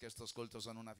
que estos cultos son una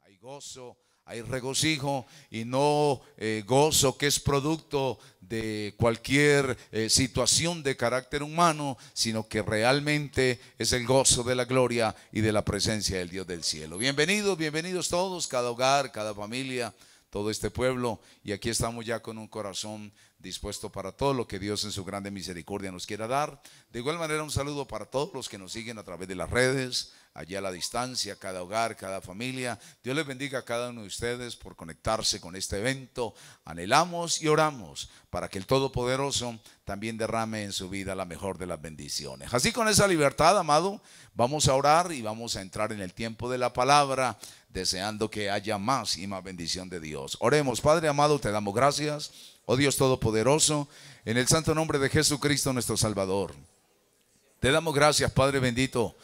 Hay gozo, hay regocijo y no eh, gozo que es producto de cualquier eh, situación de carácter humano, sino que realmente es el gozo de la gloria y de la presencia del Dios del cielo. Bienvenidos, bienvenidos todos, cada hogar, cada familia todo este pueblo. Y aquí estamos ya con un corazón dispuesto para todo lo que Dios en su grande misericordia nos quiera dar. De igual manera, un saludo para todos los que nos siguen a través de las redes, Allá a la distancia, cada hogar, cada familia. Dios les bendiga a cada uno de ustedes por conectarse con este evento. Anhelamos y oramos para que el Todopoderoso también derrame en su vida la mejor de las bendiciones. Así con esa libertad, amado, vamos a orar y vamos a entrar en el tiempo de la palabra, deseando que haya más y más bendición de Dios. Oremos, Padre amado, te damos gracias. Oh Dios Todopoderoso, en el santo nombre de Jesucristo nuestro Salvador. Te damos gracias, Padre bendito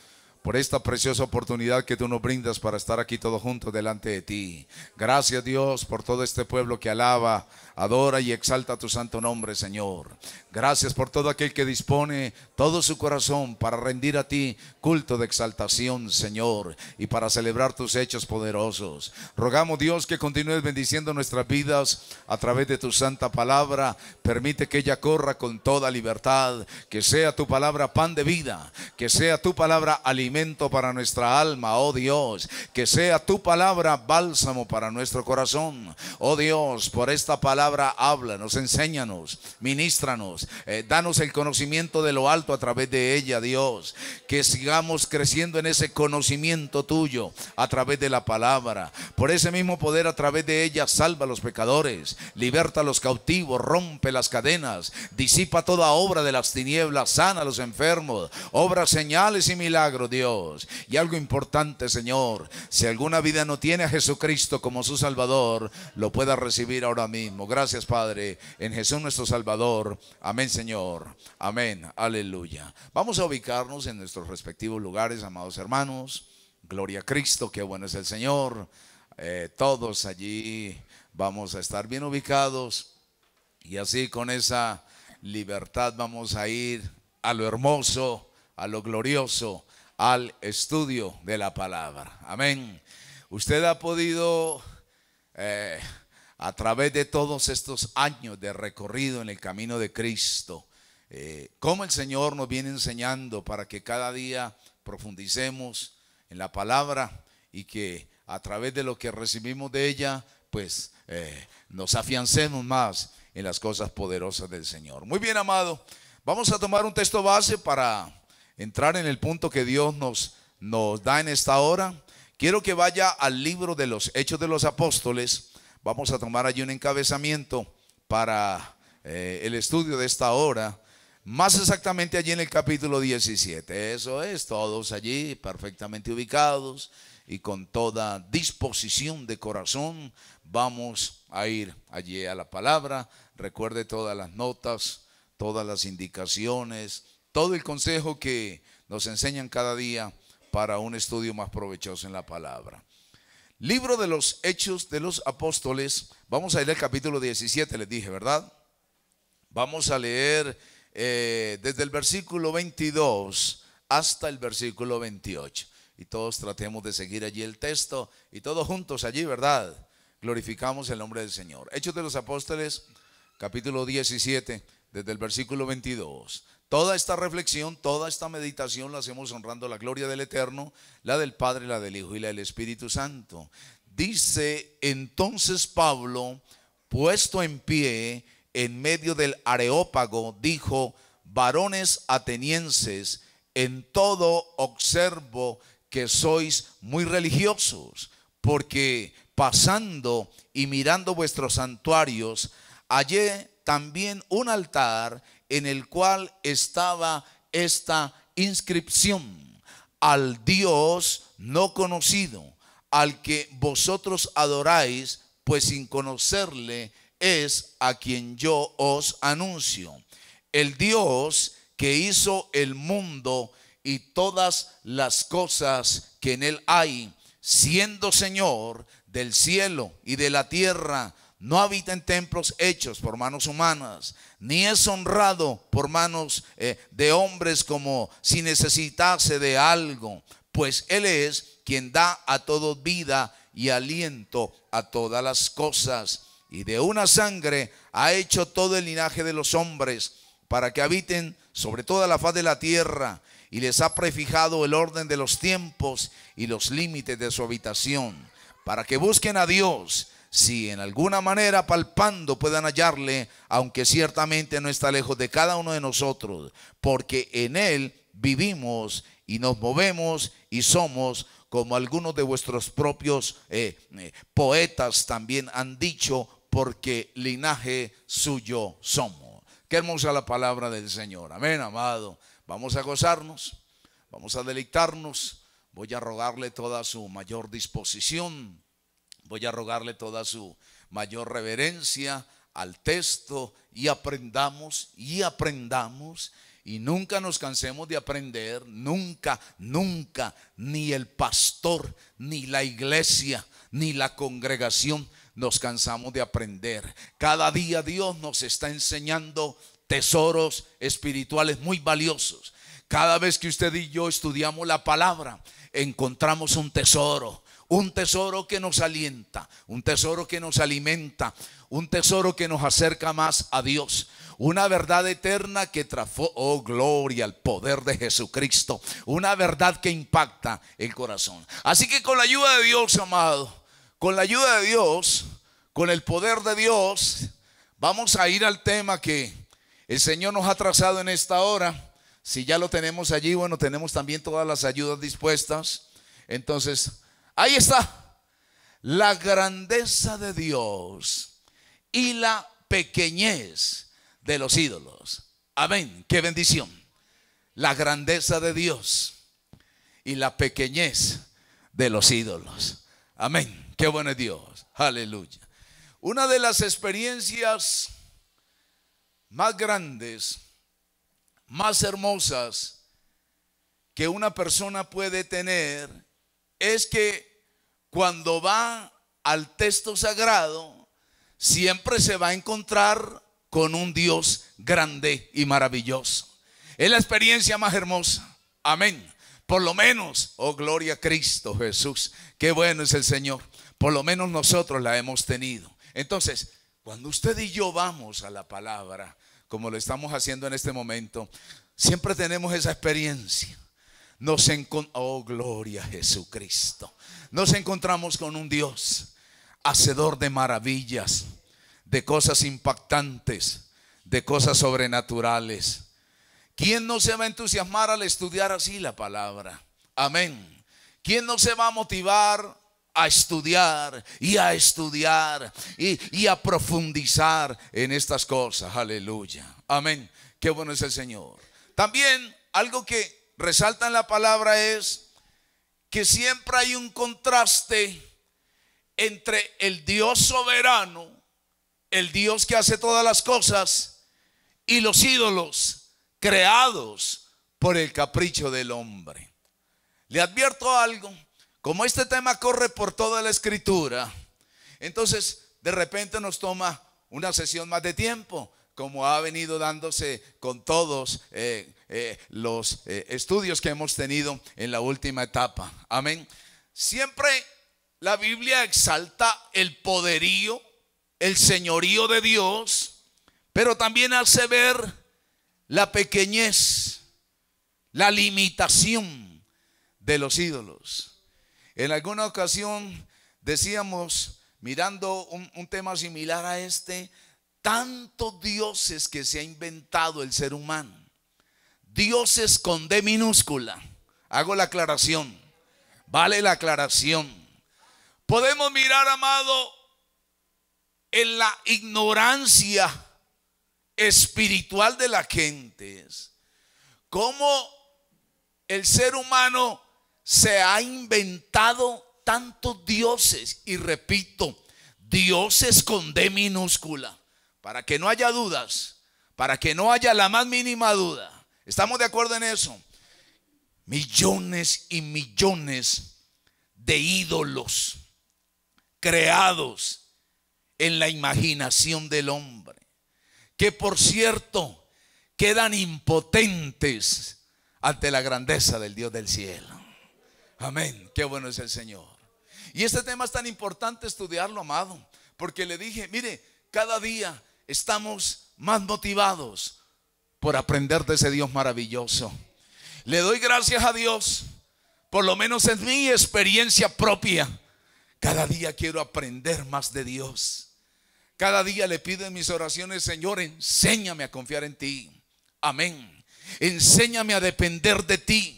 por esta preciosa oportunidad que tú nos brindas para estar aquí todos juntos delante de ti. Gracias Dios por todo este pueblo que alaba Adora y exalta tu santo nombre, Señor. Gracias por todo aquel que dispone todo su corazón para rendir a ti culto de exaltación, Señor, y para celebrar tus hechos poderosos. Rogamos, Dios, que continúes bendiciendo nuestras vidas a través de tu santa palabra. Permite que ella corra con toda libertad. Que sea tu palabra pan de vida. Que sea tu palabra alimento para nuestra alma, oh Dios. Que sea tu palabra bálsamo para nuestro corazón. Oh Dios, por esta palabra palabra háblanos, enséñanos, ministranos, eh, danos el conocimiento de lo alto a través de ella, Dios. Que sigamos creciendo en ese conocimiento tuyo a través de la palabra. Por ese mismo poder a través de ella, salva a los pecadores, liberta a los cautivos, rompe las cadenas, disipa toda obra de las tinieblas, sana a los enfermos, obra señales y milagros, Dios. Y algo importante, Señor, si alguna vida no tiene a Jesucristo como su Salvador, lo pueda recibir ahora mismo gracias, Padre, en Jesús nuestro Salvador. Amén, Señor. Amén. Aleluya. Vamos a ubicarnos en nuestros respectivos lugares, amados hermanos. Gloria a Cristo, qué bueno es el Señor. Eh, todos allí vamos a estar bien ubicados y así con esa libertad vamos a ir a lo hermoso, a lo glorioso, al estudio de la palabra. Amén. Usted ha podido eh, a través de todos estos años de recorrido en el camino de Cristo, eh, Como el Señor nos viene enseñando para que cada día profundicemos en la palabra y que a través de lo que recibimos de ella, pues eh, nos afiancemos más en las cosas poderosas del Señor. Muy bien, amado, vamos a tomar un texto base para entrar en el punto que Dios nos da en esta hora. Quiero que vaya al libro de los Hechos de los Apóstoles, Vamos a tomar allí un encabezamiento para eh, el estudio de esta hora. Más exactamente allí en el capítulo 17. Eso es, todos allí perfectamente ubicados y con toda disposición de corazón vamos a ir allí a la palabra. Recuerde todas las notas, todas las indicaciones, todo el consejo que nos enseñan cada día para un estudio más provechoso en la palabra. Libro de los Hechos de los Apóstoles. Vamos a leer el capítulo 17, les dije, ¿verdad? Vamos a leer eh, desde el versículo 22 hasta el versículo 28. Y todos tratemos de seguir allí el texto y todos juntos allí, ¿verdad? Glorificamos el nombre del Señor. Hechos de los Apóstoles, capítulo 17, desde el versículo 22 Toda esta reflexión, toda esta meditación la hacemos honrando la gloria del Eterno, la del Padre, la del Hijo y la del Espíritu Santo. Dice entonces Pablo, puesto en pie en medio del areópago, dijo, varones atenienses, en todo observo que sois muy religiosos, porque pasando y mirando vuestros santuarios, hallé también un altar en el cual estaba esta inscripción, al Dios no conocido, al que vosotros adoráis, pues sin conocerle es a quien yo os anuncio. El Dios que hizo el mundo y todas las cosas que en él hay, siendo Señor del cielo y de la tierra, no habita en templos hechos por manos humanas, ni es honrado por manos eh, de hombres como si necesitase de algo, pues Él es quien da a todo vida y aliento a todas las cosas, y de una sangre ha hecho todo el linaje de los hombres, para que habiten sobre toda la faz de la tierra, y les ha prefijado el orden de los tiempos y los límites de su habitación, para que busquen a Dios, si en alguna manera palpando puedan hallarle, aunque ciertamente no está lejos de cada uno de nosotros, porque en Él vivimos y nos movemos y somos como algunos de vuestros propios eh, eh, poetas también han dicho, porque linaje suyo somos. Qué hermosa la palabra del Señor. Amén, amado. Vamos a gozarnos, vamos a deleitarnos. Voy a rogarle toda su mayor disposición Voy a rogarle toda su mayor reverencia al texto y aprendamos y aprendamos y nunca nos cansemos de aprender, nunca, nunca, ni el pastor, ni la iglesia, ni la congregación nos cansamos de aprender. Cada día Dios nos está enseñando tesoros espirituales muy valiosos. Cada vez que usted y yo estudiamos la palabra, encontramos un tesoro, un tesoro que nos alienta, un tesoro que nos alimenta, un tesoro que nos acerca más a Dios. Una verdad eterna que trajo, oh gloria al poder de Jesucristo. Una verdad que impacta el corazón. Así que con la ayuda de Dios, amado, con la ayuda de Dios, con el poder de Dios, vamos a ir al tema que el Señor nos ha trazado en esta hora. Si ya lo tenemos allí, bueno, tenemos también todas las ayudas dispuestas. Entonces, Ahí está. La grandeza de Dios y la pequeñez de los ídolos. Amén. Qué bendición. La grandeza de Dios y la pequeñez de los ídolos. Amén. Qué bueno es Dios. Aleluya. Una de las experiencias más grandes, más hermosas que una persona puede tener es que cuando va al texto sagrado, siempre se va a encontrar con un Dios grande y maravilloso. Es la experiencia más hermosa. Amén. Por lo menos, oh gloria a Cristo Jesús. Qué bueno es el Señor. Por lo menos nosotros la hemos tenido. Entonces, cuando usted y yo vamos a la palabra, como lo estamos haciendo en este momento, siempre tenemos esa experiencia. Nos encontramos, oh gloria a Jesucristo nos encontramos con un Dios hacedor de maravillas, de cosas impactantes, de cosas sobrenaturales. ¿Quién no se va a entusiasmar al estudiar así la palabra? Amén. ¿Quién no se va a motivar a estudiar y a estudiar y, a profundizar en estas cosas? Aleluya. Amén. Qué bueno es el Señor. También algo que resalta en la palabra es que siempre hay un contraste entre el Dios soberano, el Dios que hace todas las cosas, y los ídolos creados por el capricho del hombre. Le advierto algo, como este tema corre por toda la escritura, entonces de repente nos toma una sesión más de tiempo, como ha venido dándose con todos eh, eh, los eh, estudios que hemos tenido en la última etapa. Amén. Siempre la Biblia exalta el poderío, el señorío de Dios, pero también hace ver la pequeñez, la limitación de los ídolos. En alguna ocasión decíamos, mirando un tema similar a este, tantos dioses que se ha inventado el ser humano. Dioses con D minúscula. Hago la aclaración. Vale la aclaración. Podemos mirar, amado, en la ignorancia espiritual de la gente. Cómo el ser humano se ha inventado tantos dioses. Y repito, dioses con D minúscula para que no haya dudas, para que no haya la más mínima duda. ¿Estamos de acuerdo en eso? Millones y millones de ídolos creados en la imaginación del hombre, que por cierto quedan impotentes ante la grandeza del Dios del cielo. Amén, qué bueno es el Señor. Y este tema es tan importante estudiarlo, amado, porque le dije, mire, cada día estamos más motivados por aprender de ese Dios maravilloso. Le doy gracias a Dios, por lo menos en mi experiencia propia. Cada día quiero aprender más de Dios. Cada día le pido en mis oraciones, Señor, enséñame a confiar en ti. Amén. Enséñame a depender de ti.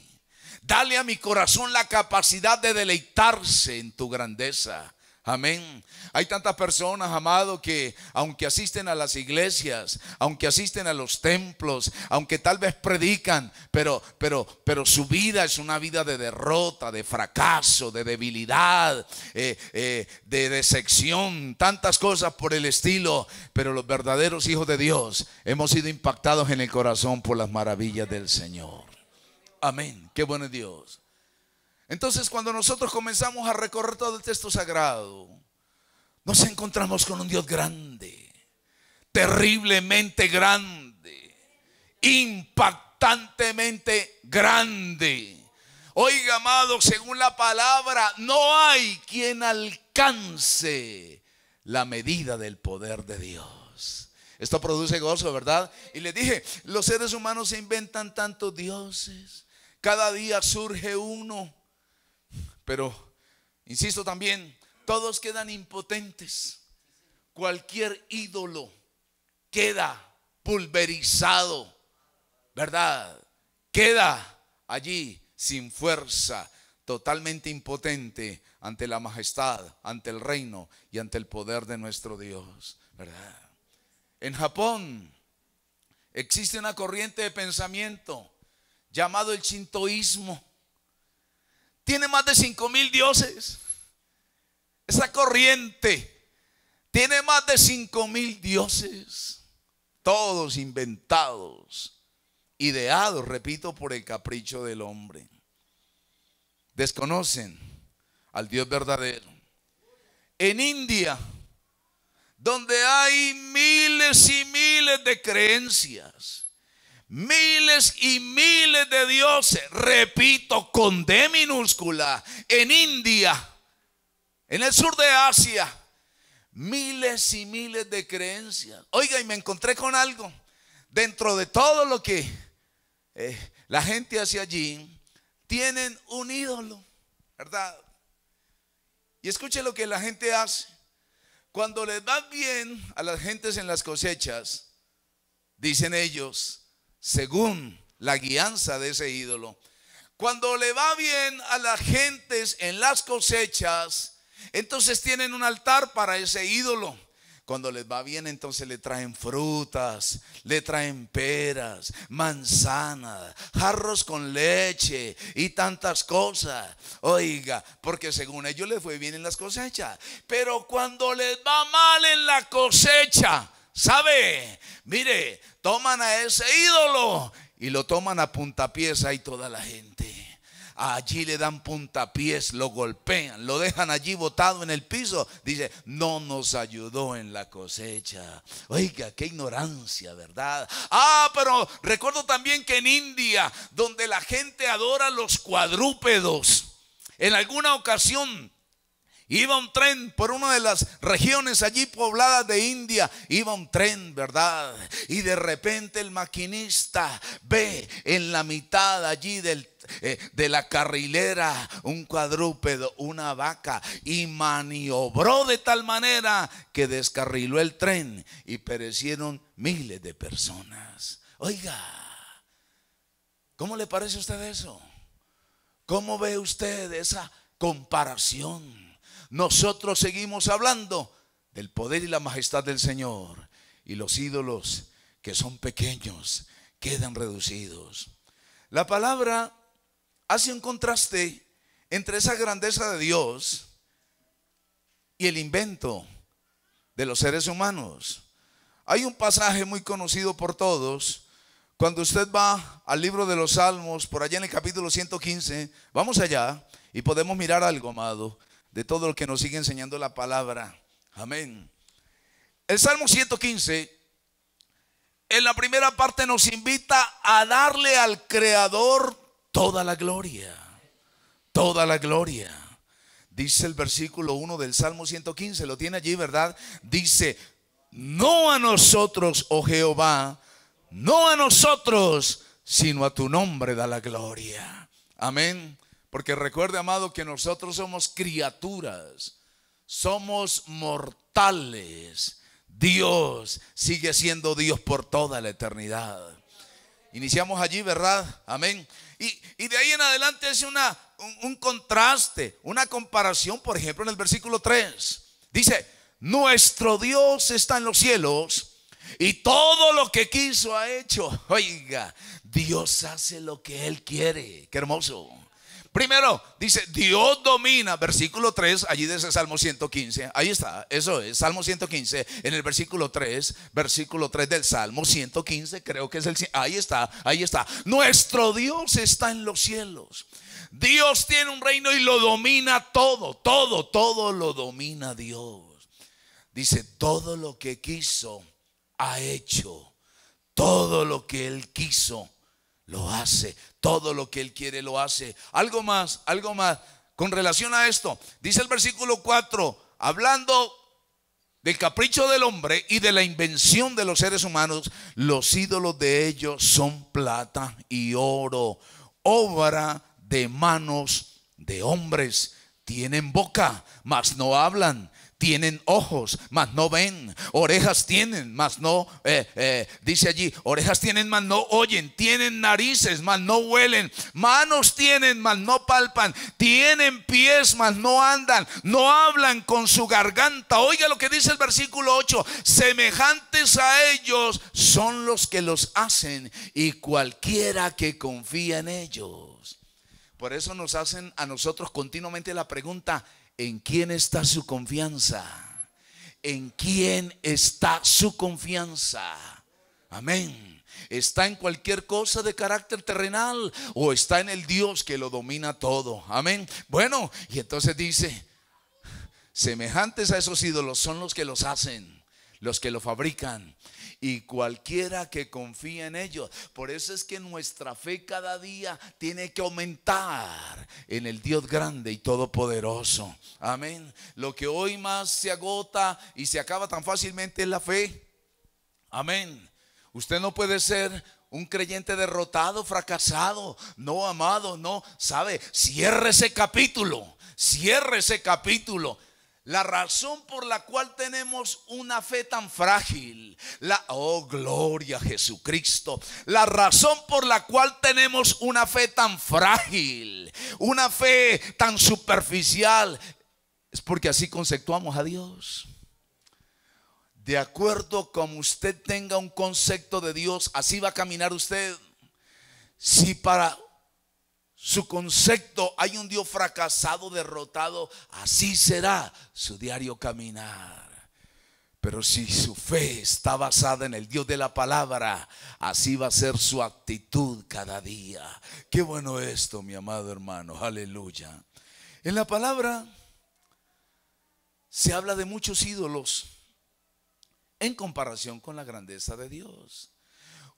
Dale a mi corazón la capacidad de deleitarse en tu grandeza. Amén. Hay tantas personas, amado, que aunque asisten a las iglesias, aunque asisten a los templos, aunque tal vez predican, pero pero pero su vida es una vida de derrota, de fracaso, de debilidad, eh, eh, de decepción, tantas cosas por el estilo. Pero los verdaderos hijos de Dios hemos sido impactados en el corazón por las maravillas del Señor. Amén. Qué bueno es Dios. Entonces cuando nosotros comenzamos a recorrer todo el texto sagrado, nos encontramos con un Dios grande, terriblemente grande, impactantemente grande. Oiga, amado, según la palabra, no hay quien alcance la medida del poder de Dios. Esto produce gozo, ¿verdad? Y le dije, los seres humanos se inventan tantos dioses. Cada día surge uno pero, insisto también, todos quedan impotentes. Cualquier ídolo queda pulverizado, ¿verdad? Queda allí sin fuerza, totalmente impotente ante la majestad, ante el reino y ante el poder de nuestro Dios, ¿verdad? En Japón existe una corriente de pensamiento llamado el shintoísmo tiene más de cinco mil dioses. Esa corriente tiene más de cinco mil dioses, todos inventados, ideados, repito, por el capricho del hombre. Desconocen al Dios verdadero. En India, donde hay miles y miles de creencias, Miles y miles de dioses, repito, con D minúscula, en India, en el sur de Asia, miles y miles de creencias. Oiga, y me encontré con algo. Dentro de todo lo que eh, la gente hace allí, tienen un ídolo, ¿verdad? Y escuche lo que la gente hace. Cuando les va bien a las gentes en las cosechas, dicen ellos, según la guianza de ese ídolo. Cuando le va bien a las gentes en las cosechas, entonces tienen un altar para ese ídolo. Cuando les va bien, entonces le traen frutas, le traen peras, manzanas, jarros con leche y tantas cosas. Oiga, porque según ellos les fue bien en las cosechas. Pero cuando les va mal en la cosecha, ¿Sabe? Mire, toman a ese ídolo y lo toman a puntapiés ahí toda la gente. Allí le dan puntapiés, lo golpean, lo dejan allí botado en el piso. Dice, no nos ayudó en la cosecha. Oiga, qué ignorancia, ¿verdad? Ah, pero recuerdo también que en India, donde la gente adora los cuadrúpedos, en alguna ocasión Iba un tren por una de las regiones allí pobladas de India. Iba un tren, ¿verdad? Y de repente el maquinista ve en la mitad allí del eh, de la carrilera un cuadrúpedo, una vaca, y maniobró de tal manera que descarriló el tren y perecieron miles de personas. Oiga, ¿cómo le parece a usted eso? ¿Cómo ve usted esa comparación? Nosotros seguimos hablando del poder y la majestad del Señor. Y los ídolos que son pequeños quedan reducidos. La palabra hace un contraste entre esa grandeza de Dios y el invento de los seres humanos. Hay un pasaje muy conocido por todos. Cuando usted va al libro de los Salmos, por allá en el capítulo 115, vamos allá y podemos mirar algo, amado de todo lo que nos sigue enseñando la palabra. Amén. El Salmo 115, en la primera parte nos invita a darle al Creador toda la gloria, toda la gloria. Dice el versículo 1 del Salmo 115, lo tiene allí, ¿verdad? Dice, no a nosotros, oh Jehová, no a nosotros, sino a tu nombre da la gloria. Amén. Porque recuerde, amado, que nosotros somos criaturas, somos mortales. Dios sigue siendo Dios por toda la eternidad. Iniciamos allí, ¿verdad? Amén. Y, y de ahí en adelante es una, un, contraste, una comparación, por ejemplo, en el versículo 3. Dice, nuestro Dios está en los cielos y todo lo que quiso ha hecho. Oiga, Dios hace lo que Él quiere. Qué hermoso. Primero, dice, Dios domina, versículo 3, allí dice Salmo 115, ahí está, eso es, Salmo 115, en el versículo 3, versículo 3 del Salmo 115, creo que es el, ahí está, ahí está, nuestro Dios está en los cielos, Dios tiene un reino y lo domina todo, todo, todo lo domina Dios. Dice, todo lo que quiso, ha hecho, todo lo que él quiso, lo hace. Todo lo que Él quiere lo hace. Algo más, algo más. Con relación a esto, dice el versículo 4, hablando del capricho del hombre y de la invención de los seres humanos, los ídolos de ellos son plata y oro, obra de manos de hombres. Tienen boca, mas no hablan tienen ojos, mas no ven, orejas tienen, mas no, eh, eh, dice allí, orejas tienen, mas no oyen, tienen narices, mas no huelen, manos tienen, mas no palpan, tienen pies, mas no andan, no hablan con su garganta. Oiga lo que dice el versículo 8, semejantes a ellos son los que los hacen y cualquiera que confía en ellos. Por eso nos hacen a nosotros continuamente la pregunta, ¿En quién está su confianza? ¿En quién está su confianza? Amén. ¿Está en cualquier cosa de carácter terrenal o está en el Dios que lo domina todo? Amén. Bueno, y entonces dice, semejantes a esos ídolos son los que los hacen, los que lo fabrican, y cualquiera que confía en ellos. Por eso es que nuestra fe cada día tiene que aumentar en el Dios grande y todopoderoso. Amén. Lo que hoy más se agota y se acaba tan fácilmente es la fe. Amén. Usted no puede ser un creyente derrotado, fracasado, no amado, no. ¿Sabe? Cierre ese capítulo. Cierre ese capítulo la razón por la cual tenemos una fe tan frágil, la oh gloria Jesucristo, la razón por la cual tenemos una fe tan frágil, una fe tan superficial, es porque así conceptuamos a Dios. De acuerdo como usted tenga un concepto de Dios, así va a caminar usted. Si para su concepto, hay un Dios fracasado, derrotado, así será su diario caminar. Pero si su fe está basada en el Dios de la palabra, así va a ser su actitud cada día. Qué bueno esto, mi amado hermano. Aleluya. En la palabra se habla de muchos ídolos en comparación con la grandeza de Dios.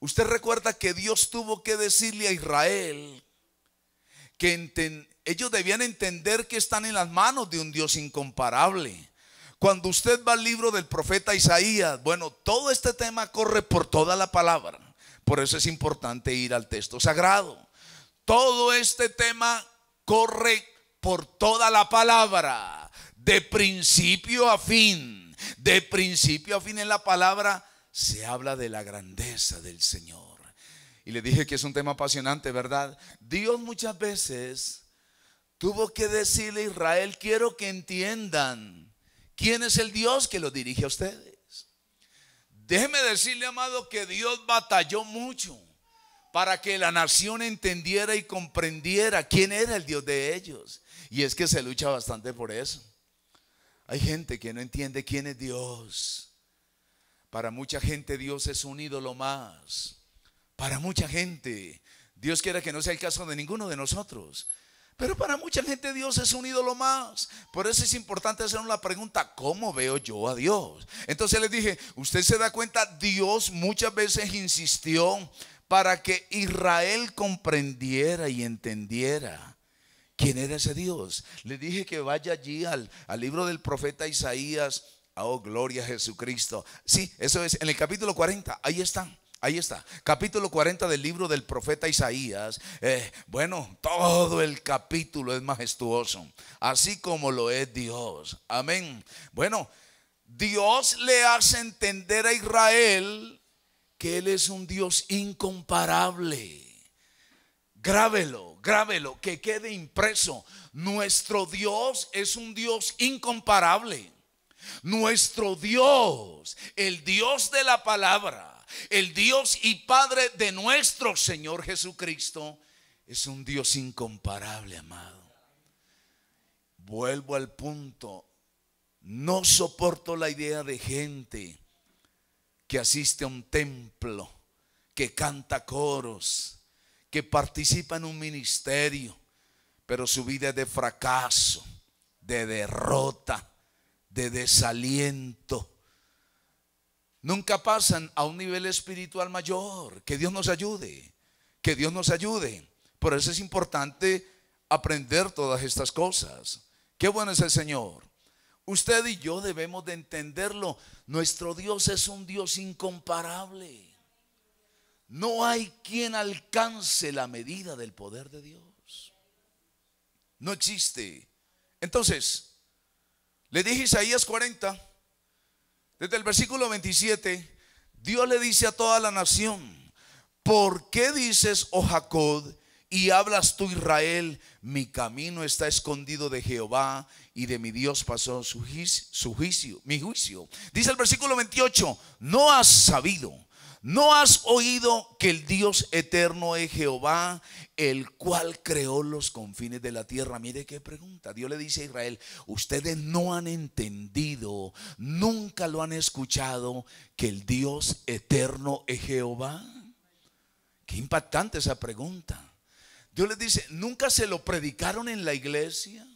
Usted recuerda que Dios tuvo que decirle a Israel que ellos debían entender que están en las manos de un Dios incomparable. Cuando usted va al libro del profeta Isaías, bueno, todo este tema corre por toda la palabra. Por eso es importante ir al texto sagrado. Todo este tema corre por toda la palabra, de principio a fin. De principio a fin en la palabra se habla de la grandeza del Señor y le dije que es un tema apasionante, ¿verdad? Dios muchas veces tuvo que decirle a Israel, quiero que entiendan quién es el Dios que los dirige a ustedes. Déjeme decirle, amado, que Dios batalló mucho para que la nación entendiera y comprendiera quién era el Dios de ellos. Y es que se lucha bastante por eso. Hay gente que no entiende quién es Dios. Para mucha gente Dios es un ídolo más para mucha gente. Dios quiera que no sea el caso de ninguno de nosotros. Pero para mucha gente Dios es un ídolo más. Por eso es importante hacer una pregunta, ¿cómo veo yo a Dios? Entonces les dije, usted se da cuenta, Dios muchas veces insistió para que Israel comprendiera y entendiera quién era ese Dios. Le dije que vaya allí al, al libro del profeta Isaías. Oh, gloria a Jesucristo. Sí, eso es en el capítulo 40, ahí están. Ahí está, capítulo 40 del libro del profeta Isaías. Eh, bueno, todo el capítulo es majestuoso, así como lo es Dios. Amén. Bueno, Dios le hace entender a Israel que Él es un Dios incomparable. Grábelo, grábelo, que quede impreso. Nuestro Dios es un Dios incomparable. Nuestro Dios, el Dios de la palabra el Dios y Padre de nuestro Señor Jesucristo es un Dios incomparable, amado. Vuelvo al punto. No soporto la idea de gente que asiste a un templo, que canta coros, que participa en un ministerio, pero su vida es de fracaso, de derrota, de desaliento, nunca pasan a un nivel espiritual mayor. Que Dios nos ayude, que Dios nos ayude. Por eso es importante aprender todas estas cosas. Qué bueno es el Señor. Usted y yo debemos de entenderlo. Nuestro Dios es un Dios incomparable. No hay quien alcance la medida del poder de Dios. No existe. Entonces, le dije Isaías 40, desde el versículo 27, Dios le dice a toda la nación, ¿por qué dices, oh Jacob, y hablas tú, Israel, mi camino está escondido de Jehová y de mi Dios pasó su, juicio, su juicio mi juicio? Dice el versículo 28, no has sabido. ¿No has oído que el Dios eterno es Jehová, el cual creó los confines de la tierra? Mire qué pregunta. Dios le dice a Israel, ustedes no han entendido, nunca lo han escuchado, que el Dios eterno es Jehová. Qué impactante esa pregunta. Dios le dice, nunca se lo predicaron en la iglesia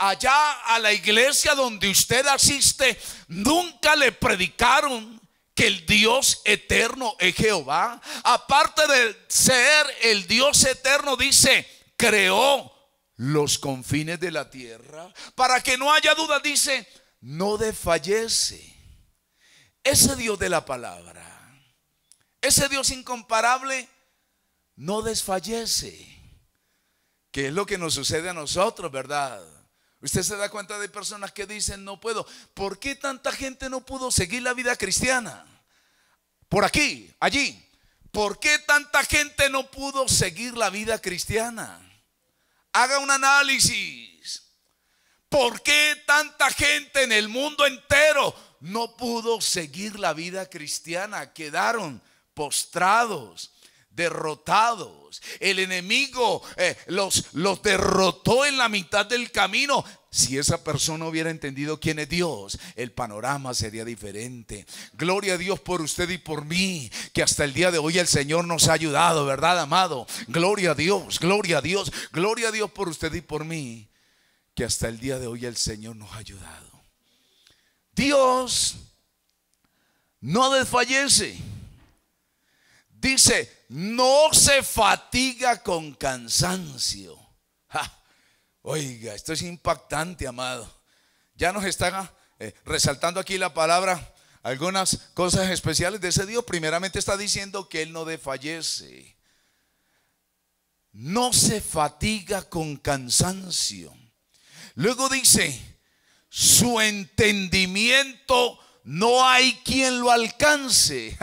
allá a la iglesia donde usted asiste, nunca le predicaron que el Dios eterno es Jehová. Aparte de ser el Dios eterno, dice, creó los confines de la tierra. Para que no haya duda, dice, no desfallece. Ese Dios de la palabra, ese Dios incomparable, no desfallece. Que es lo que nos sucede a nosotros, ¿verdad? Usted se da cuenta de personas que dicen, no puedo. ¿Por qué tanta gente no pudo seguir la vida cristiana? Por aquí, allí. ¿Por qué tanta gente no pudo seguir la vida cristiana? Haga un análisis. ¿Por qué tanta gente en el mundo entero no pudo seguir la vida cristiana? Quedaron postrados derrotados. El enemigo eh, los, los derrotó en la mitad del camino. Si esa persona hubiera entendido quién es Dios, el panorama sería diferente. Gloria a Dios por usted y por mí, que hasta el día de hoy el Señor nos ha ayudado, ¿verdad, amado? Gloria a Dios, gloria a Dios, gloria a Dios por usted y por mí, que hasta el día de hoy el Señor nos ha ayudado. Dios no desfallece. Dice, no se fatiga con cansancio. oiga, esto es impactante, amado. Ya nos están eh, resaltando aquí la palabra, algunas cosas especiales de ese Dios. Primeramente está diciendo que Él no desfallece. No se fatiga con cansancio. Luego dice, su entendimiento no hay quien lo alcance.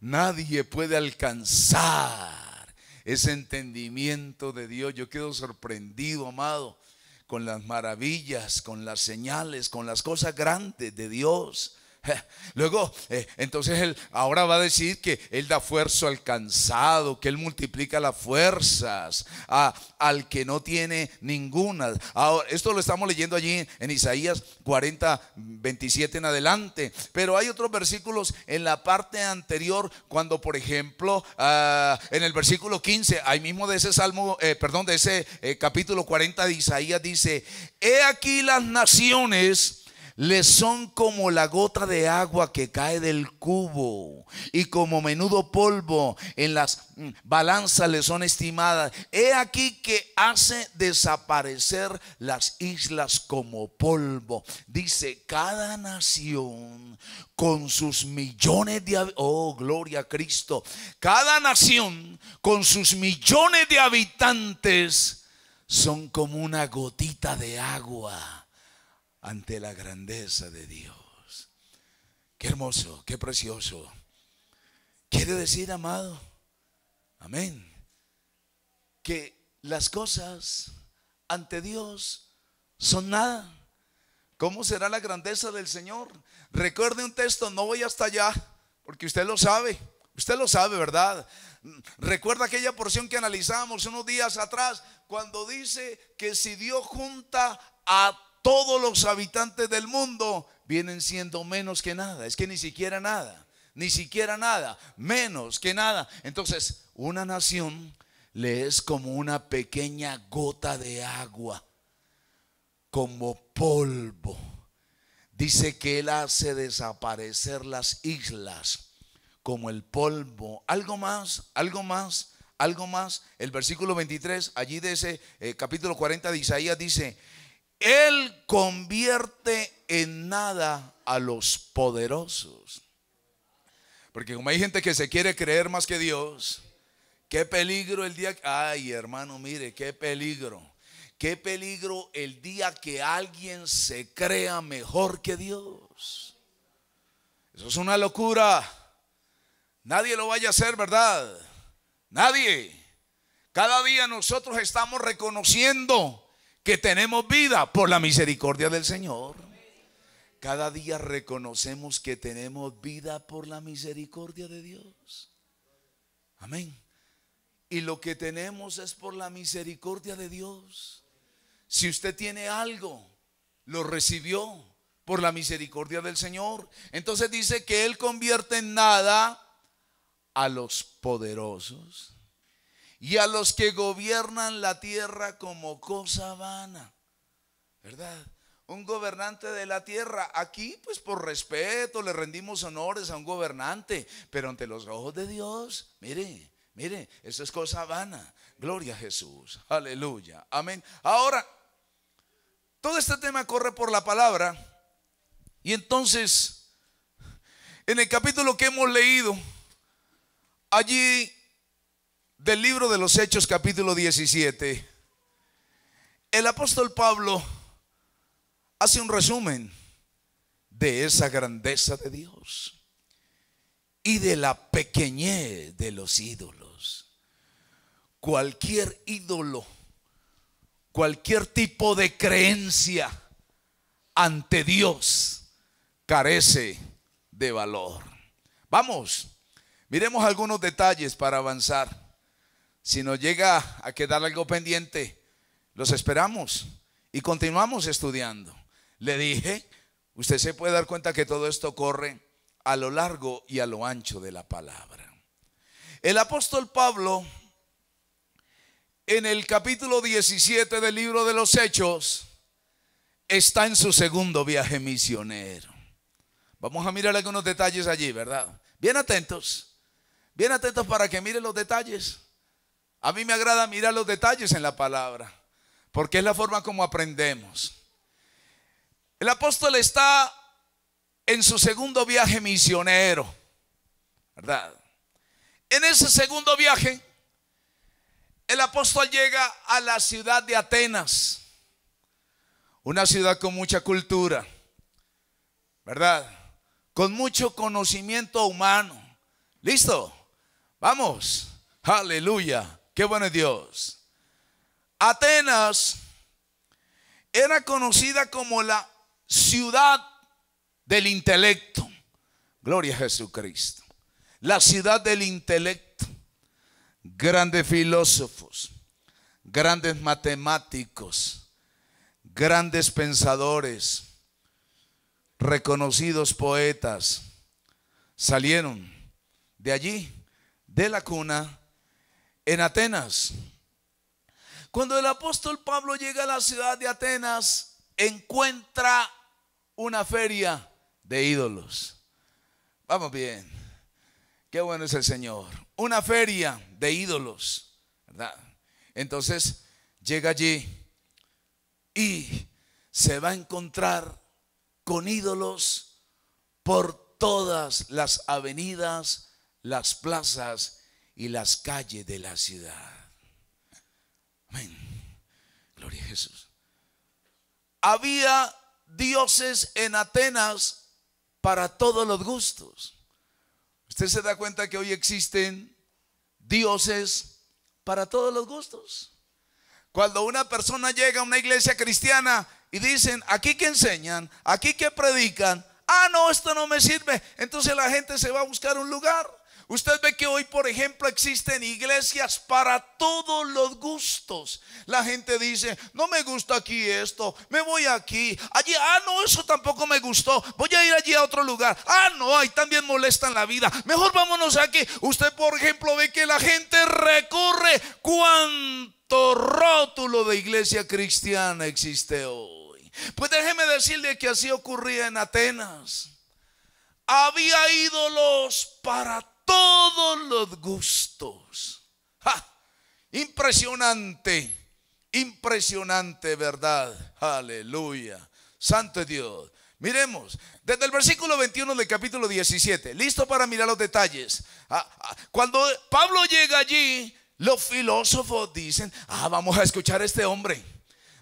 Nadie puede alcanzar ese entendimiento de Dios. Yo quedo sorprendido, amado, con las maravillas, con las señales, con las cosas grandes de Dios. Luego, eh, entonces él ahora va a decir que él da fuerza al cansado, que él multiplica las fuerzas al que no tiene ninguna. Ahora, esto lo estamos leyendo allí en Isaías 40, 27 en adelante. Pero hay otros versículos en la parte anterior, cuando por ejemplo, ah, en el versículo 15, ahí mismo de ese salmo, eh, perdón, de ese eh, capítulo 40 de Isaías dice, he aquí las naciones les son como la gota de agua que cae del cubo y como menudo polvo en las mm, balanzas le son estimadas. He aquí que hace desaparecer las islas como polvo. Dice, cada nación con sus millones de... Oh, gloria a Cristo. Cada nación con sus millones de habitantes son como una gotita de agua ante la grandeza de Dios. Qué hermoso, qué precioso. Quiere decir, amado, amén, que las cosas ante Dios son nada. ¿Cómo será la grandeza del Señor? Recuerde un texto, no voy hasta allá, porque usted lo sabe, usted lo sabe, ¿verdad? Recuerda aquella porción que analizamos unos días atrás, cuando dice que si Dios junta a todos los habitantes del mundo vienen siendo menos que nada. Es que ni siquiera nada, ni siquiera nada, menos que nada. Entonces, una nación le es como una pequeña gota de agua, como polvo. Dice que Él hace desaparecer las islas como el polvo. Algo más, algo más, algo más. El versículo 23, allí de ese eh, capítulo 40 de Isaías dice, él convierte en nada a los poderosos. Porque como hay gente que se quiere creer más que Dios, qué peligro el día... Ay, hermano, mire, qué peligro. Qué peligro el día que alguien se crea mejor que Dios. Eso es una locura. Nadie lo vaya a hacer, ¿verdad? Nadie. Cada día nosotros estamos reconociendo que tenemos vida por la misericordia del Señor. Cada día reconocemos que tenemos vida por la misericordia de Dios. Amén. Y lo que tenemos es por la misericordia de Dios. Si usted tiene algo, lo recibió por la misericordia del Señor. Entonces dice que Él convierte en nada a los poderosos y a los que gobiernan la tierra como cosa vana. ¿Verdad? Un gobernante de la tierra. Aquí, pues por respeto, le rendimos honores a un gobernante, pero ante los ojos de Dios, mire, mire, eso es cosa vana. Gloria a Jesús. Aleluya. Amén. Ahora, todo este tema corre por la palabra. Y entonces, en el capítulo que hemos leído, allí del libro de los Hechos capítulo 17, el apóstol Pablo hace un resumen de esa grandeza de Dios y de la pequeñez de los ídolos. Cualquier ídolo, cualquier tipo de creencia ante Dios carece de valor. Vamos, miremos algunos detalles para avanzar. Si nos llega a quedar algo pendiente, los esperamos y continuamos estudiando. Le dije, usted se puede dar cuenta que todo esto corre a lo largo y a lo ancho de la palabra. El apóstol Pablo, en el capítulo 17 del libro de los Hechos, está en su segundo viaje misionero. Vamos a mirar algunos detalles allí, ¿verdad? Bien atentos, bien atentos para que mire los detalles. A mí me agrada mirar los detalles en la palabra, porque es la forma como aprendemos. El apóstol está en su segundo viaje misionero, ¿verdad? En ese segundo viaje, el apóstol llega a la ciudad de Atenas, una ciudad con mucha cultura, ¿verdad? Con mucho conocimiento humano. ¿Listo? Vamos. Aleluya. Qué bueno es Dios. Atenas era conocida como la ciudad del intelecto. Gloria a Jesucristo. La ciudad del intelecto. Grandes filósofos, grandes matemáticos, grandes pensadores, reconocidos poetas salieron de allí, de la cuna en Atenas. Cuando el apóstol Pablo llega a la ciudad de Atenas, encuentra una feria de ídolos. Vamos bien. Qué bueno es el Señor. Una feria de ídolos, ¿verdad? Entonces llega allí y se va a encontrar con ídolos por todas las avenidas, las plazas y las calles de la ciudad. Amén. Gloria a Jesús. Había dioses en Atenas para todos los gustos. Usted se da cuenta que hoy existen dioses para todos los gustos. Cuando una persona llega a una iglesia cristiana y dicen, aquí que enseñan, aquí que predican, ah, no, esto no me sirve, entonces la gente se va a buscar un lugar. Usted ve que hoy, por ejemplo, existen iglesias para todos los gustos. La gente dice, no me gusta aquí esto, me voy aquí, allí, ah, no, eso tampoco me gustó, voy a ir allí a otro lugar. Ah, no, ahí también molestan la vida, mejor vámonos aquí. Usted, por ejemplo, ve que la gente recorre cuánto rótulo de iglesia cristiana existe hoy. Pues déjeme decirle que así ocurría en Atenas. Había ídolos para todos los gustos. Impresionante, impresionante verdad. Aleluya. Santo Dios. Miremos, desde el versículo 21 del capítulo 17, listo para mirar los detalles. Ah, ah, cuando Pablo llega allí, los filósofos dicen, ah, vamos a escuchar a este hombre.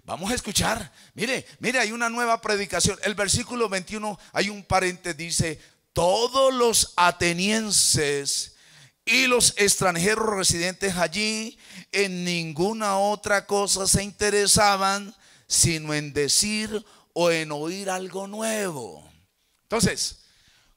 Vamos a escuchar. Mire, mire, hay una nueva predicación. El versículo 21, hay un paréntesis, dice, todos los atenienses y los extranjeros residentes allí en ninguna otra cosa se interesaban sino en decir o en oír algo nuevo. Entonces,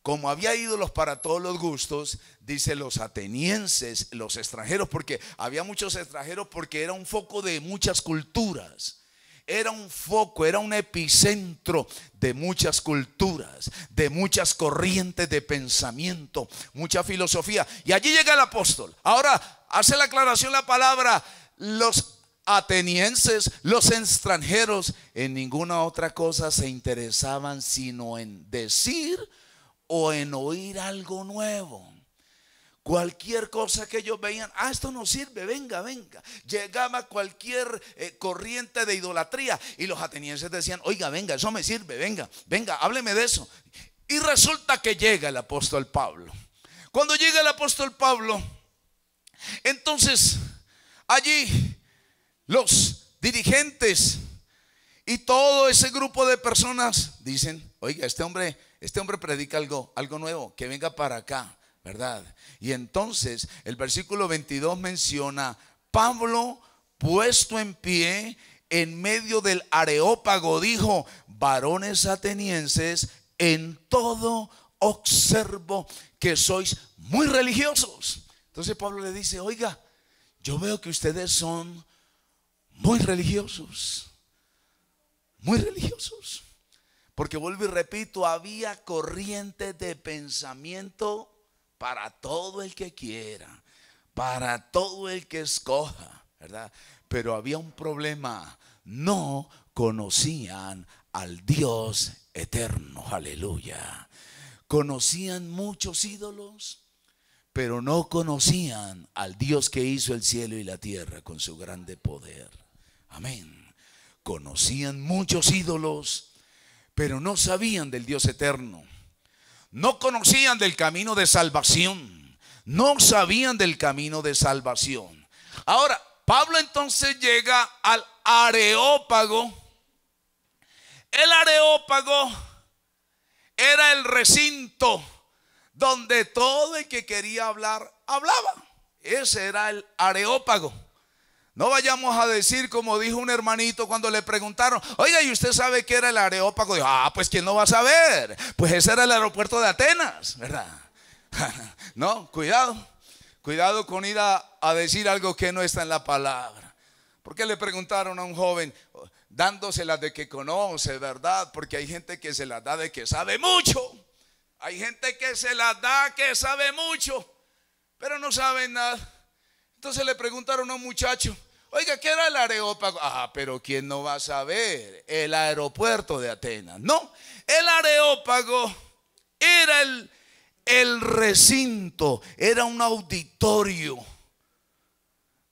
como había ídolos para todos los gustos, dice los atenienses, los extranjeros, porque había muchos extranjeros porque era un foco de muchas culturas era un foco, era un epicentro de muchas culturas, de muchas corrientes de pensamiento, mucha filosofía. Y allí llega el apóstol. Ahora hace la aclaración la palabra, los atenienses, los extranjeros, en ninguna otra cosa se interesaban sino en decir o en oír algo nuevo. Cualquier cosa que ellos veían, ah, esto no sirve, venga, venga. Llegaba cualquier eh, corriente de idolatría y los atenienses decían, oiga, venga, eso me sirve, venga, venga, hábleme de eso. Y resulta que llega el apóstol Pablo. Cuando llega el apóstol Pablo, entonces allí los dirigentes y todo ese grupo de personas dicen, oiga, este hombre, este hombre predica algo, algo nuevo, que venga para acá. ¿verdad? Y entonces el versículo 22 menciona, Pablo puesto en pie en medio del areópago dijo, varones atenienses, en todo observo que sois muy religiosos. Entonces Pablo le dice, oiga, yo veo que ustedes son muy religiosos, muy religiosos. Porque vuelvo y repito, había corriente de pensamiento para todo el que quiera, para todo el que escoja, ¿verdad? Pero había un problema, no conocían al Dios eterno, aleluya. Conocían muchos ídolos, pero no conocían al Dios que hizo el cielo y la tierra con su grande poder. Amén. Conocían muchos ídolos, pero no sabían del Dios eterno. No conocían del camino de salvación. No sabían del camino de salvación. Ahora, Pablo entonces llega al Areópago. El Areópago era el recinto donde todo el que quería hablar hablaba. Ese era el Areópago. No vayamos a decir como dijo un hermanito cuando le preguntaron, oiga, ¿y usted sabe qué era el Areópago? Dijo, ah, pues ¿quién no va a saber? Pues ese era el aeropuerto de Atenas, ¿verdad? no, cuidado, cuidado con ir a, decir algo que no está en la palabra. Porque le preguntaron a un joven, Dándosela de que conoce, ¿verdad? Porque hay gente que se la da de que sabe mucho. Hay gente que se la da que sabe mucho, pero no sabe nada. Entonces le preguntaron a un muchacho, oiga, ¿qué era el areópago? Ah, pero ¿quién no va a saber? El aeropuerto de Atenas. No, el areópago era el, el recinto, era un auditorio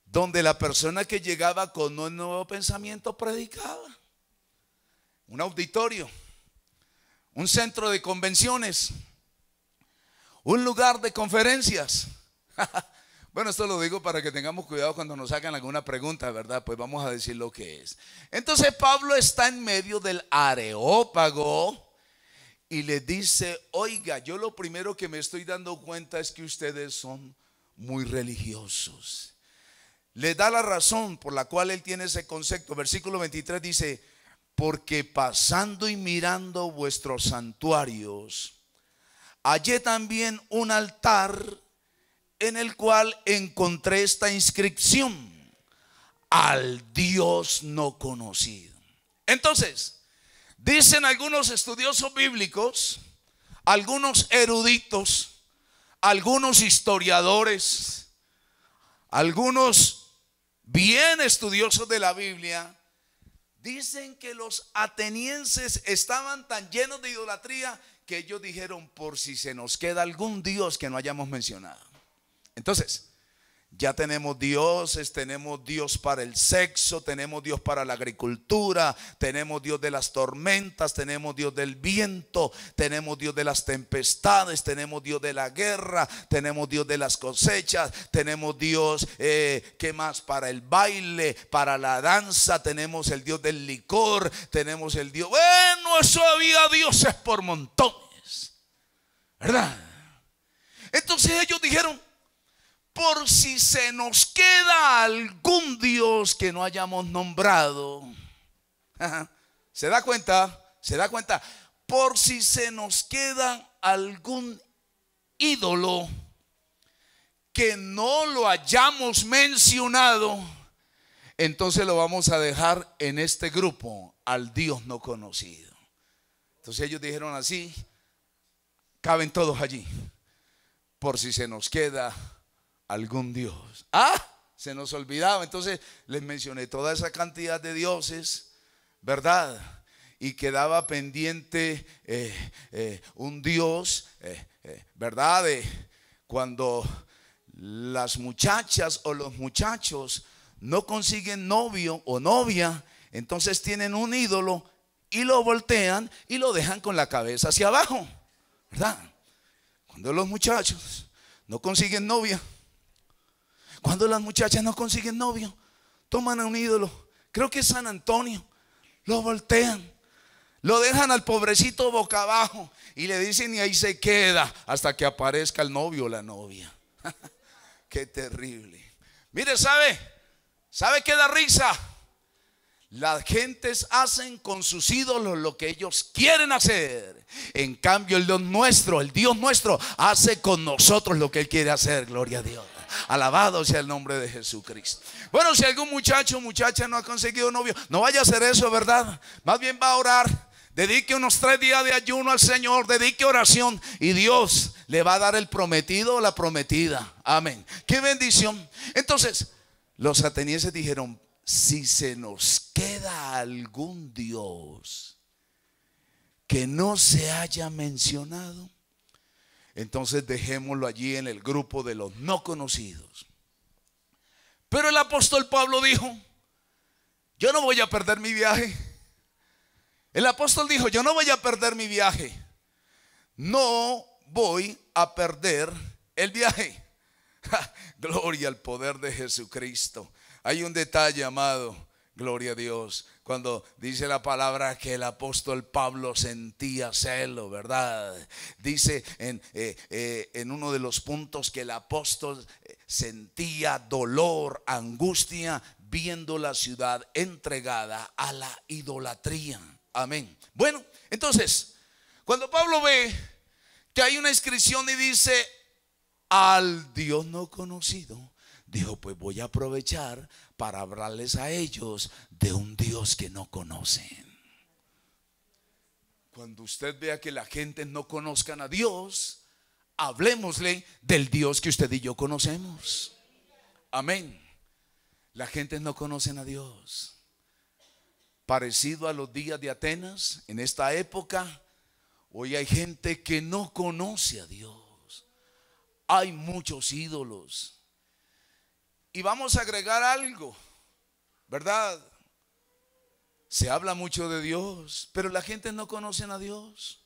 donde la persona que llegaba con un nuevo pensamiento predicaba. Un auditorio, un centro de convenciones, un lugar de conferencias. Bueno, esto lo digo para que tengamos cuidado cuando nos hagan alguna pregunta, ¿verdad? Pues vamos a decir lo que es. Entonces Pablo está en medio del areópago y le dice, oiga, yo lo primero que me estoy dando cuenta es que ustedes son muy religiosos. Le da la razón por la cual él tiene ese concepto. Versículo 23 dice, porque pasando y mirando vuestros santuarios, hallé también un altar en el cual encontré esta inscripción, al Dios no conocido. Entonces, dicen algunos estudiosos bíblicos, algunos eruditos, algunos historiadores, algunos bien estudiosos de la Biblia, dicen que los atenienses estaban tan llenos de idolatría que ellos dijeron, por si se nos queda algún Dios que no hayamos mencionado. Entonces, ya tenemos dioses, tenemos Dios para el sexo, tenemos Dios para la agricultura, tenemos Dios de las tormentas, tenemos Dios del viento, tenemos Dios de las tempestades, tenemos Dios de la guerra, tenemos Dios de las cosechas, tenemos Dios, eh, ¿qué más? Para el baile, para la danza, tenemos el Dios del licor, tenemos el Dios... Bueno, eso había dioses por montones, ¿verdad? Entonces ellos dijeron, por si se nos queda algún Dios que no hayamos nombrado. ¿Se da cuenta? ¿Se da cuenta? Por si se nos queda algún ídolo que no lo hayamos mencionado, entonces lo vamos a dejar en este grupo, al Dios no conocido. Entonces ellos dijeron así, caben todos allí, por si se nos queda algún Dios. Ah, se nos olvidaba. Entonces les mencioné toda esa cantidad de dioses, ¿verdad? Y quedaba pendiente eh, eh, un Dios, eh, ¿verdad? cuando las muchachas o los muchachos no consiguen novio o novia, entonces tienen un ídolo y lo voltean y lo dejan con la cabeza hacia abajo, ¿verdad? Cuando los muchachos no consiguen novia, cuando las muchachas no consiguen novio, toman a un ídolo, creo que es San Antonio, lo voltean, lo dejan al pobrecito boca abajo y le dicen y ahí se queda hasta que aparezca el novio o la novia. qué terrible. Mire, ¿sabe? ¿Sabe qué da risa? Las gentes hacen con sus ídolos lo que ellos quieren hacer. En cambio, el Dios nuestro, el Dios nuestro, hace con nosotros lo que Él quiere hacer. Gloria a Dios. Alabado sea el nombre de Jesucristo. Bueno, si algún muchacho o muchacha no ha conseguido novio, no vaya a hacer eso, ¿verdad? Más bien va a orar. Dedique unos tres días de ayuno al Señor, dedique oración y Dios le va a dar el prometido o la prometida. Amén. Qué bendición. Entonces, los atenienses dijeron, si se nos queda algún Dios que no se haya mencionado, entonces dejémoslo allí en el grupo de los no conocidos. Pero el apóstol Pablo dijo, yo no voy a perder mi viaje. El apóstol dijo, yo no voy a perder mi viaje. No voy a perder el viaje. Gloria al poder de Jesucristo. Hay un detalle, amado. Gloria a Dios cuando dice la palabra que el apóstol Pablo sentía celo, ¿verdad? Dice en, eh, eh, uno de los puntos que el apóstol eh, sentía dolor, angustia, viendo la ciudad entregada a la idolatría. Amén. Bueno, entonces, cuando Pablo ve que hay una inscripción y dice, al Dios no conocido, dijo, pues voy a aprovechar para hablarles a ellos de un Dios que no conocen. Cuando usted vea que la gente no conozcan a Dios, hablemosle del Dios que usted y yo conocemos. Amén. La gente no conocen a Dios. Parecido a los días de Atenas, en esta época, hoy hay gente que no conoce a Dios. Hay muchos ídolos y vamos a agregar algo, ¿verdad? Se habla mucho de Dios, pero la gente no conoce a Dios.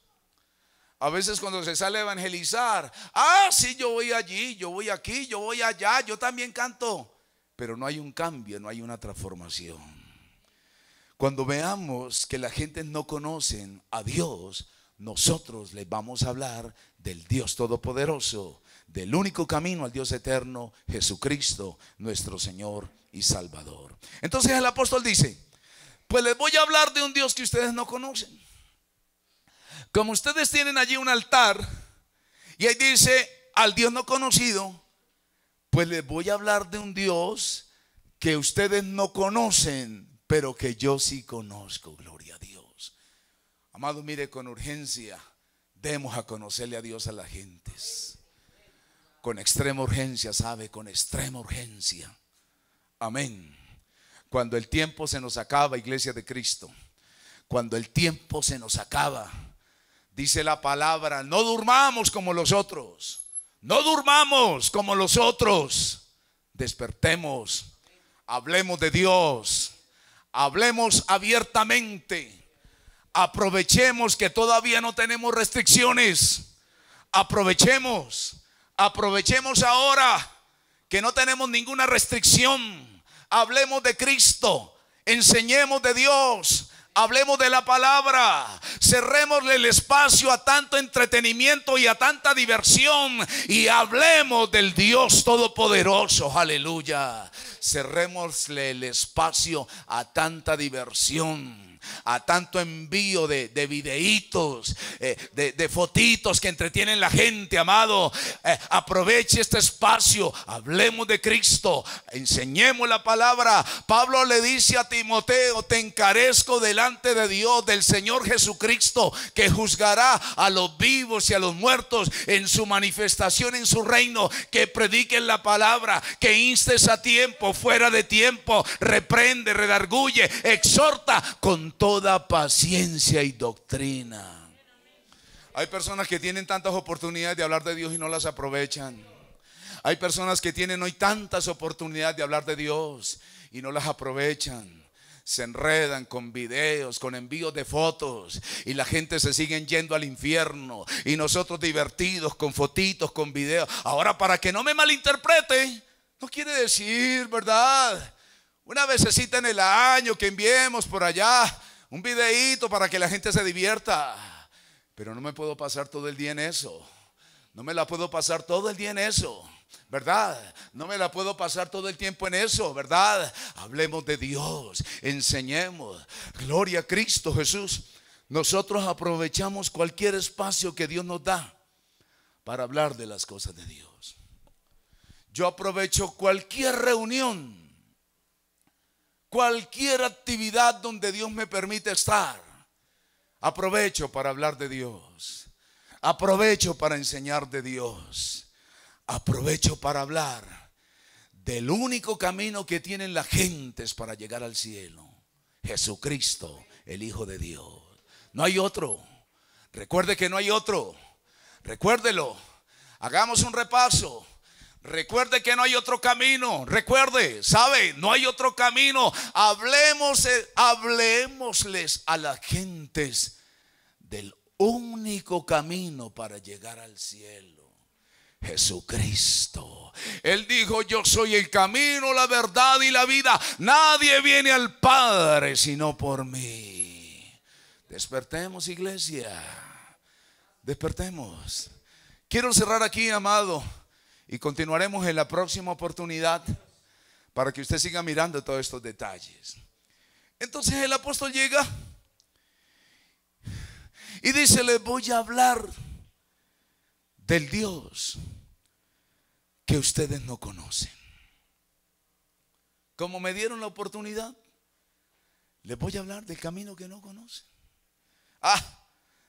A veces cuando se sale a evangelizar, ah, sí, yo voy allí, yo voy aquí, yo voy allá, yo también canto. Pero no hay un cambio, no hay una transformación. Cuando veamos que la gente no conoce a Dios, nosotros les vamos a hablar del Dios Todopoderoso, del único camino al Dios eterno, Jesucristo, nuestro Señor y Salvador. Entonces el apóstol dice, pues les voy a hablar de un Dios que ustedes no conocen. Como ustedes tienen allí un altar y ahí dice al Dios no conocido, pues les voy a hablar de un Dios que ustedes no conocen, pero que yo sí conozco, gloria a Dios. Amado, mire con urgencia, demos a conocerle a Dios a las gentes con extrema urgencia, ¿sabe? Con extrema urgencia. Amén. Cuando el tiempo se nos acaba, iglesia de Cristo, cuando el tiempo se nos acaba, dice la palabra, no durmamos como los otros, no durmamos como los otros, despertemos, hablemos de Dios, hablemos abiertamente aprovechemos que todavía no tenemos restricciones. Aprovechemos. Aprovechemos ahora que no tenemos ninguna restricción. Hablemos de Cristo, enseñemos de Dios, hablemos de la palabra, cerrémosle el espacio a tanto entretenimiento y a tanta diversión y hablemos del Dios Todopoderoso, aleluya. Cerrémosle el espacio a tanta diversión a tanto envío de, videitos, eh, de, fotitos que entretienen la gente, amado. Eh, aproveche este espacio, hablemos de Cristo, enseñemos la palabra. Pablo le dice a Timoteo, te encarezco delante de Dios, del Señor Jesucristo, que juzgará a los vivos y a los muertos en su manifestación, en su reino, que prediquen la palabra, que instes a tiempo, fuera de tiempo, reprende, redarguye, exhorta con toda paciencia y doctrina. Hay personas que tienen tantas oportunidades de hablar de Dios y no las aprovechan. Hay personas que tienen hoy tantas oportunidades de hablar de Dios y no las aprovechan se enredan con videos, con envíos de fotos y la gente se sigue yendo al infierno y nosotros divertidos con fotitos, con videos. Ahora para que no me malinterprete, no quiere decir, ¿verdad? Una vececita en el año que enviemos por allá un videíto para que la gente se divierta. Pero no me puedo pasar todo el día en eso. No me la puedo pasar todo el día en eso. ¿Verdad? No me la puedo pasar todo el tiempo en eso, ¿verdad? Hablemos de Dios, enseñemos. Gloria a Cristo Jesús. Nosotros aprovechamos cualquier espacio que Dios nos da para hablar de las cosas de Dios. Yo aprovecho cualquier reunión Cualquier actividad donde Dios me permite estar, aprovecho para hablar de Dios. Aprovecho para enseñar de Dios. Aprovecho para hablar del único camino que tienen las gentes para llegar al cielo. Jesucristo, el Hijo de Dios. No hay otro. Recuerde que no hay otro. Recuérdelo. Hagamos un repaso. Recuerde que no hay otro camino. Recuerde, sabe, no hay otro camino. Hablemos, eh, hablemosles a las gentes del único camino para llegar al cielo. Jesucristo. Él dijo, yo soy el camino, la verdad y la vida. Nadie viene al Padre sino por mí. Despertemos, iglesia. Despertemos. Quiero cerrar aquí, amado y continuaremos en la próxima oportunidad para que usted siga mirando todos estos detalles. Entonces el apóstol llega y dice, les voy a hablar del Dios que ustedes no conocen. Como me dieron la oportunidad, les voy a hablar del camino que no conocen. Ah,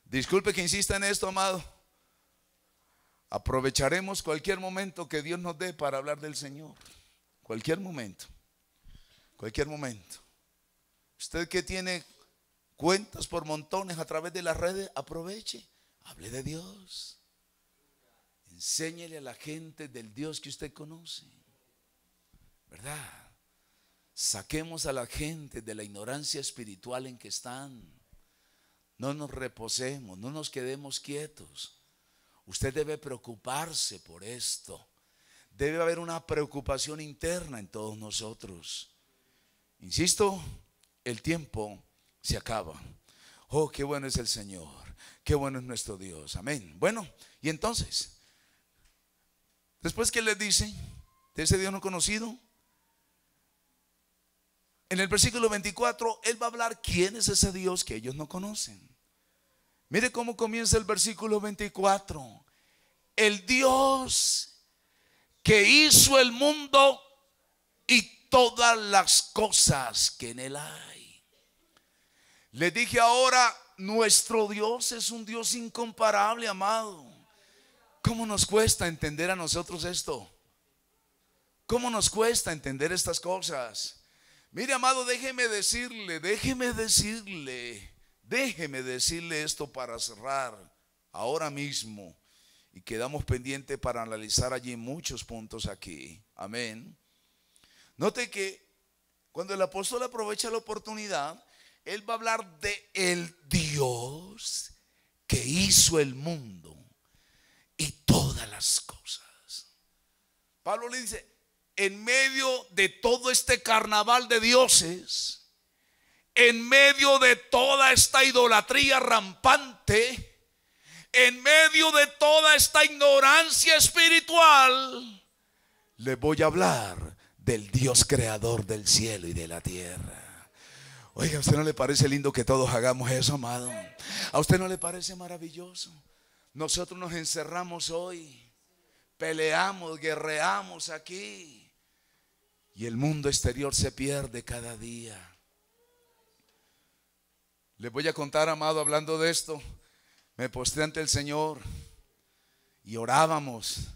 disculpe que insista en esto, amado. Aprovecharemos cualquier momento que Dios nos dé para hablar del Señor. Cualquier momento. Cualquier momento. Usted que tiene cuentas por montones a través de las redes, aproveche. Hable de Dios. Enséñele a la gente del Dios que usted conoce. ¿Verdad? Saquemos a la gente de la ignorancia espiritual en que están. No nos reposemos, no nos quedemos quietos. Usted debe preocuparse por esto. Debe haber una preocupación interna en todos nosotros. Insisto, el tiempo se acaba. Oh, qué bueno es el Señor. Qué bueno es nuestro Dios. Amén. Bueno, y entonces, después que le dice de ese Dios no conocido, en el versículo 24, Él va a hablar quién es ese Dios que ellos no conocen. Mire cómo comienza el versículo 24. El Dios que hizo el mundo y todas las cosas que en él hay. Le dije ahora, nuestro Dios es un Dios incomparable, amado. ¿Cómo nos cuesta entender a nosotros esto? ¿Cómo nos cuesta entender estas cosas? Mire, amado, déjeme decirle, déjeme decirle Déjeme decirle esto para cerrar ahora mismo y quedamos pendientes para analizar allí muchos puntos aquí. Amén. Note que cuando el apóstol aprovecha la oportunidad, él va a hablar de el Dios que hizo el mundo y todas las cosas. Pablo le dice, en medio de todo este carnaval de dioses, en medio de toda esta idolatría rampante, en medio de toda esta ignorancia espiritual, le voy a hablar del Dios creador del cielo y de la tierra. Oiga, ¿a usted no le parece lindo que todos hagamos eso, amado? ¿A usted no le parece maravilloso? Nosotros nos encerramos hoy, peleamos, guerreamos aquí y el mundo exterior se pierde cada día. Les voy a contar, amado, hablando de esto, me postré ante el Señor y orábamos.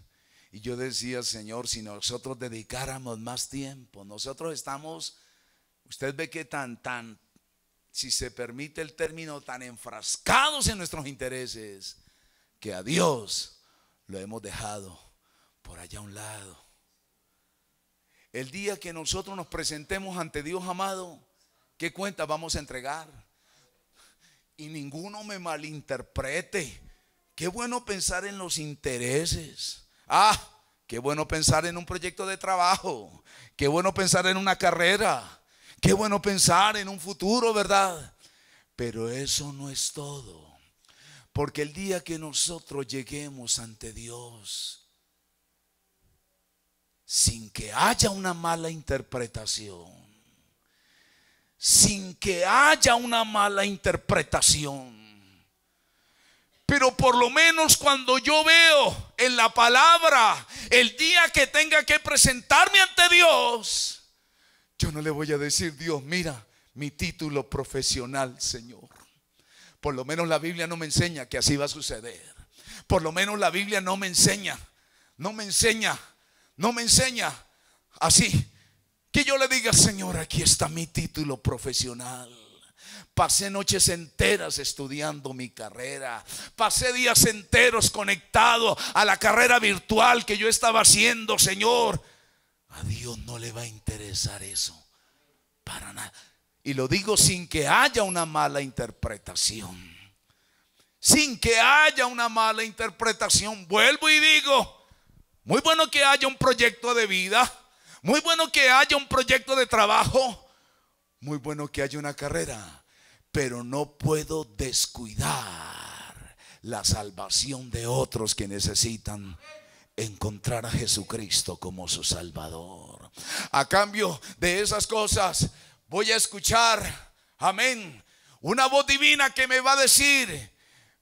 Y yo decía, Señor, si nosotros dedicáramos más tiempo, nosotros estamos, usted ve que tan, tan, si se permite el término, tan enfrascados en nuestros intereses, que a Dios lo hemos dejado por allá a un lado. El día que nosotros nos presentemos ante Dios amado, ¿qué cuenta vamos a entregar? y ninguno me malinterprete. Qué bueno pensar en los intereses. Ah, qué bueno pensar en un proyecto de trabajo. Qué bueno pensar en una carrera. Qué bueno pensar en un futuro, ¿verdad? Pero eso no es todo. Porque el día que nosotros lleguemos ante Dios, sin que haya una mala interpretación, sin que haya una mala interpretación. Pero por lo menos cuando yo veo en la palabra el día que tenga que presentarme ante Dios, yo no le voy a decir, Dios, mira mi título profesional, Señor. Por lo menos la Biblia no me enseña que así va a suceder. Por lo menos la Biblia no me enseña, no me enseña, no me enseña así. Que yo le diga, Señor, aquí está mi título profesional. Pasé noches enteras estudiando mi carrera. Pasé días enteros conectado a la carrera virtual que yo estaba haciendo, Señor. A Dios no le va a interesar eso. Para nada. Y lo digo sin que haya una mala interpretación. Sin que haya una mala interpretación. Vuelvo y digo, muy bueno que haya un proyecto de vida. Muy bueno que haya un proyecto de trabajo, muy bueno que haya una carrera, pero no puedo descuidar la salvación de otros que necesitan encontrar a Jesucristo como su Salvador. A cambio de esas cosas, voy a escuchar, amén, una voz divina que me va a decir,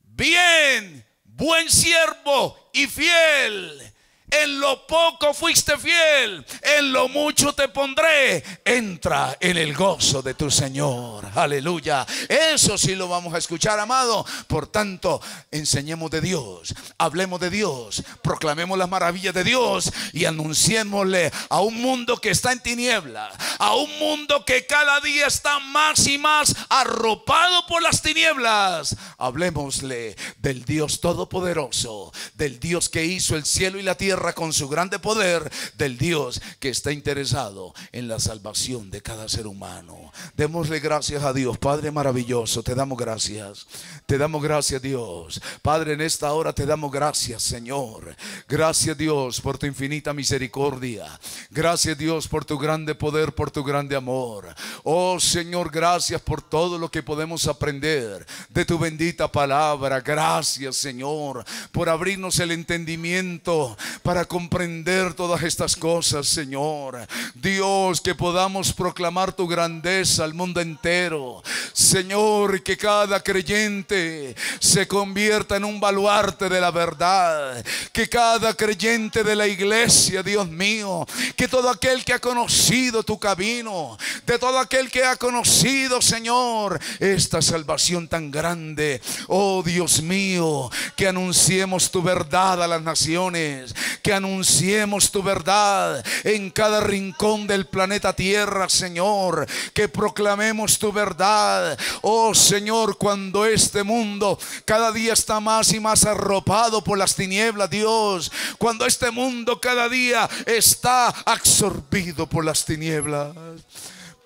bien, buen siervo y fiel en lo poco fuiste fiel, en lo mucho te pondré. Entra en el gozo de tu Señor. Aleluya. Eso sí lo vamos a escuchar, amado. Por tanto, enseñemos de Dios, hablemos de Dios, proclamemos las maravillas de Dios y anunciémosle a un mundo que está en tinieblas, a un mundo que cada día está más y más arropado por las tinieblas. Hablemosle del Dios Todopoderoso, del Dios que hizo el cielo y la tierra con su grande poder del Dios que está interesado en la salvación de cada ser humano. Démosle gracias a Dios, Padre maravilloso, te damos gracias. Te damos gracias, Dios. Padre, en esta hora te damos gracias, Señor. Gracias, Dios, por tu infinita misericordia. Gracias, Dios, por tu grande poder, por tu grande amor. Oh, Señor, gracias por todo lo que podemos aprender de tu bendita palabra. Gracias, Señor, por abrirnos el entendimiento para comprender todas estas cosas, Señor. Dios, que podamos proclamar tu grandeza al mundo entero. Señor, que cada creyente se convierta en un baluarte de la verdad. Que cada creyente de la iglesia, Dios mío, que todo aquel que ha conocido tu camino, de todo aquel que ha conocido, Señor, esta salvación tan grande. Oh Dios mío, que anunciemos tu verdad a las naciones que anunciemos tu verdad en cada rincón del planeta Tierra, Señor, que proclamemos tu verdad. Oh Señor, cuando este mundo cada día está más y más arropado por las tinieblas, Dios, cuando este mundo cada día está absorbido por las tinieblas.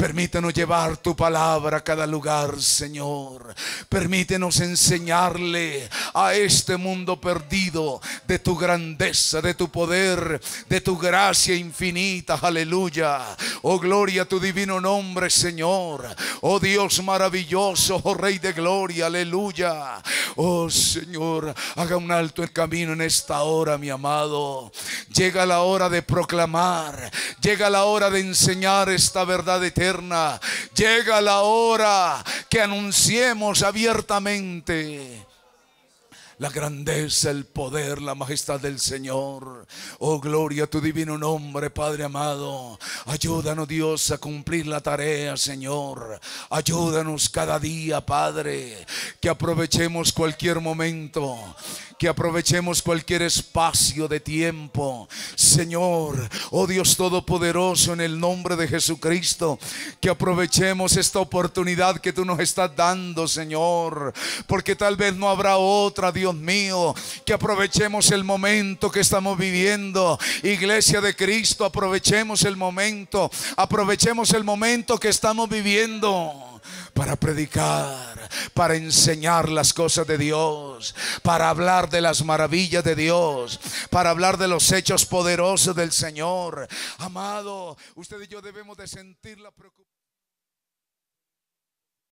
Permítanos llevar tu palabra a cada lugar, Señor. Permítenos enseñarle a este mundo perdido de tu grandeza, de tu poder, de tu gracia infinita. Aleluya. Oh, gloria a tu divino nombre, Señor. Oh, Dios maravilloso, oh, Rey de gloria. Aleluya. Oh, Señor, haga un alto el camino en esta hora, mi amado. Llega la hora de proclamar. Llega la hora de enseñar esta verdad eterna Llega la hora que anunciemos abiertamente la grandeza, el poder, la majestad del Señor. Oh, gloria a tu divino nombre, Padre amado. Ayúdanos, Dios, a cumplir la tarea, Señor. Ayúdanos cada día, Padre, que aprovechemos cualquier momento que aprovechemos cualquier espacio de tiempo. Señor, oh Dios Todopoderoso, en el nombre de Jesucristo, que aprovechemos esta oportunidad que tú nos estás dando, Señor, porque tal vez no habrá otra, Dios mío, que aprovechemos el momento que estamos viviendo. Iglesia de Cristo, aprovechemos el momento, aprovechemos el momento que estamos viviendo para predicar, para enseñar las cosas de Dios, para hablar de las maravillas de Dios, para hablar de los hechos poderosos del Señor. Amado, usted y yo debemos de sentir la preocupación.